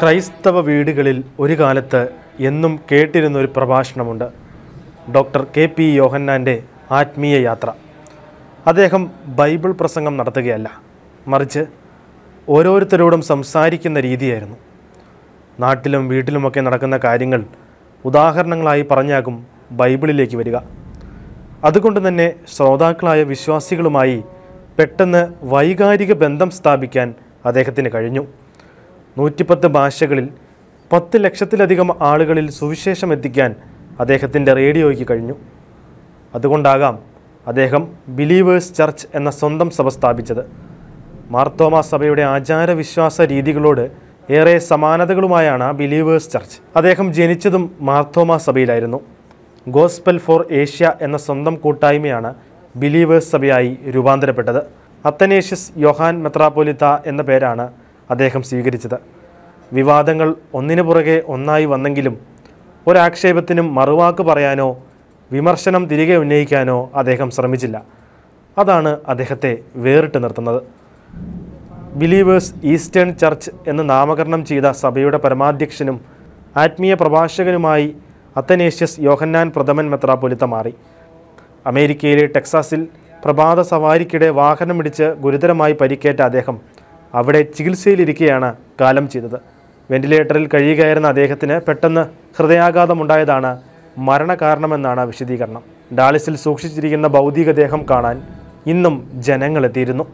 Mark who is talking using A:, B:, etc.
A: ക്രൈസ്തവ വീടുകളിൽ ഒരു കാലത്ത് എന്നും കേട്ടിരുന്ന ഒരു പ്രഭാഷണമുണ്ട് ഡോക്ടർ കെ പി യോഹന്നാൻ്റെ ആത്മീയ യാത്ര അദ്ദേഹം ബൈബിൾ പ്രസംഗം നടത്തുകയല്ല മറിച്ച് ഓരോരുത്തരോടും സംസാരിക്കുന്ന രീതിയായിരുന്നു നാട്ടിലും വീട്ടിലുമൊക്കെ നടക്കുന്ന കാര്യങ്ങൾ ഉദാഹരണങ്ങളായി പറഞ്ഞാകും ബൈബിളിലേക്ക് വരിക അതുകൊണ്ട് തന്നെ ശ്രോതാക്കളായ വിശ്വാസികളുമായി പെട്ടെന്ന് വൈകാരിക ബന്ധം സ്ഥാപിക്കാൻ അദ്ദേഹത്തിന് കഴിഞ്ഞു നൂറ്റിപ്പത്ത് ഭാഷകളിൽ പത്ത് ലക്ഷത്തിലധികം ആളുകളിൽ സുവിശേഷം എത്തിക്കാൻ അദ്ദേഹത്തിൻ്റെ റേഡിയോയ്ക്ക് കഴിഞ്ഞു അതുകൊണ്ടാകാം അദ്ദേഹം ബിലീവേഴ്സ് ചർച്ച് എന്ന സ്വന്തം സഭ സ്ഥാപിച്ചത് മാർത്തോമ സഭയുടെ ആചാരവിശ്വാസ രീതികളോട് ഏറെ സമാനതകളുമായാണ് ബിലീവേഴ്സ് ചർച്ച് അദ്ദേഹം ജനിച്ചതും മാർത്തോമ സഭയിലായിരുന്നു ഗോസ്പെൽ ഫോർ ഏഷ്യ എന്ന സ്വന്തം കൂട്ടായ്മയാണ് ബിലീവേഴ്സ് സഭയായി രൂപാന്തരപ്പെട്ടത് അത്തനേഷ്യസ് യോഹാൻ മെത്രാപോലിത്ത എന്ന പേരാണ് അദ്ദേഹം സ്വീകരിച്ചത് വിവാദങ്ങൾ ഒന്നിനു പുറകെ ഒന്നായി വന്നെങ്കിലും ഒരാക്ഷേപത്തിനും മറുവാക്ക് പറയാനോ വിമർശനം തിരികെ ഉന്നയിക്കാനോ അദ്ദേഹം ശ്രമിച്ചില്ല അതാണ് അദ്ദേഹത്തെ വേറിട്ട് നിർത്തുന്നത് ബിലീവേഴ്സ് ഈസ്റ്റേൺ ചർച്ച് എന്ന് നാമകരണം ചെയ്ത സഭയുടെ പരമാധ്യക്ഷനും ആത്മീയ പ്രഭാഷകനുമായി അത്തനേഷ്യസ് യോഹന്നാൻ പ്രഥമൻ മെത്രാപൊലിത്ത മാറി അമേരിക്കയിലെ ടെക്സാസിൽ പ്രഭാത സവാരിക്കിടെ വാഹനമിടിച്ച് ഗുരുതരമായി പരിക്കേറ്റ അദ്ദേഹം അവിടെ ചികിത്സയിലിരിക്കെയാണ് കാലം ചെയ്തത് വെന്റിലേറ്ററിൽ കഴിയുകയായിരുന്ന അദ്ദേഹത്തിന് പെട്ടെന്ന് ഹൃദയാഘാതമുണ്ടായതാണ് മരണകാരണമെന്നാണ് വിശദീകരണം ഡാലിസിൽ സൂക്ഷിച്ചിരിക്കുന്ന ഭൗതികദേഹം കാണാൻ ഇന്നും ജനങ്ങളെത്തിയിരുന്നു